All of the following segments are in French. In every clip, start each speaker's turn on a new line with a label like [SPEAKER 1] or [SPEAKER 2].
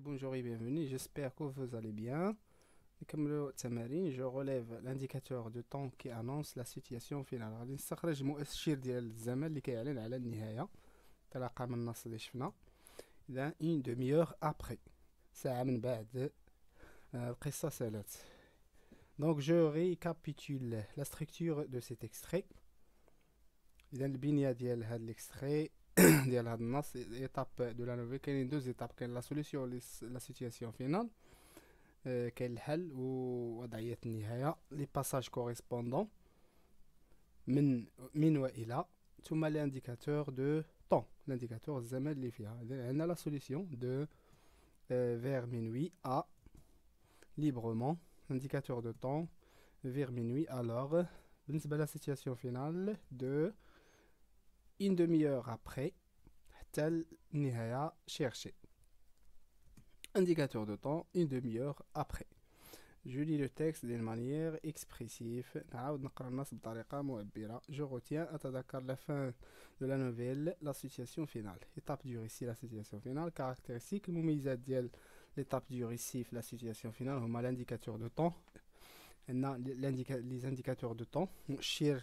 [SPEAKER 1] Bonjour et bienvenue, j'espère que vous allez bien. Comme le tamarin, je relève l'indicateur de temps qui annonce la situation finale. غادي نستخرج مؤشر ديال الزمن اللي كيعلن على النهاية تلقى من النص اللي شفنا إذا une demi-heure après a من بعد القصة Donc je récapitule la structure de cet extrait. La البنية ديال هاد l'extrait dans le étape de la nouvelle qu'elle est deux étapes quelle la solution la situation finale quel e ou les passages correspondants min et là tous mal les indicateurs de temps l'indicateur zemelivia elle a la solution de e, vers minuit à librement l'indicateur de temps vers minuit alors c'est ben, la situation finale de une demi-heure après, chercher. Indicateur de temps, une demi-heure après. Je lis le texte d'une manière expressive. Je retiens à la fin de la nouvelle, la situation finale. Étape du récit, la situation finale. Caractéristique, l'étape du récit, la situation finale. On a l'indicateur de temps. les indicateurs de temps. Shir,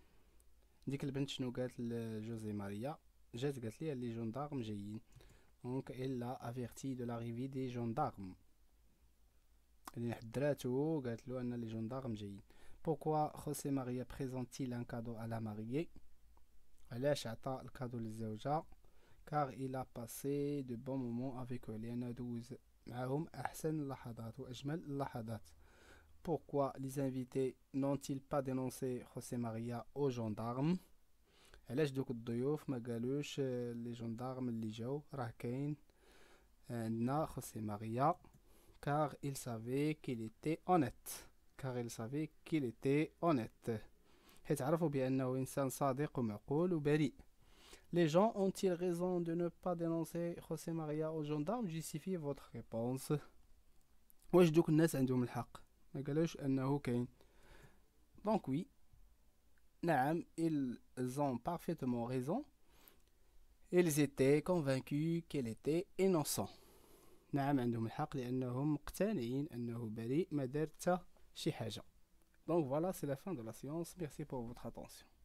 [SPEAKER 1] Dit que le benchnogat le José María jette que les gendarmes gênent donc elle l'a averti de l'arrivée des gendarmes. Le hdrauto gatlo à les gendarmes gênent. Pourquoi José maria présente-t-il un cadeau à la mariée? Elle a acheté cadeau le car il a passé de bons moments avec Elena Douze. Parmi elles, les plus belles et les plus pourquoi les invités n'ont-ils pas dénoncé José Maria aux gendarmes علاش دوك الضيوف ما قالوش لي جندارم اللي جاو راه كاين عندنا خوسي ماريا car il savait qu'il était honnête car il savait qu'il était honnête حيت عرفوا بانه انسان صادق ومعقول وبريء Les gens ont-ils raison de ne pas dénoncer José Maria aux gendarmes Justifiez votre réponse. واش دوك الناس عندهم الحق donc oui, ils ont parfaitement raison ils étaient convaincus qu'elle était innocent Donc voilà, c'est la fin de la séance. Merci pour votre attention.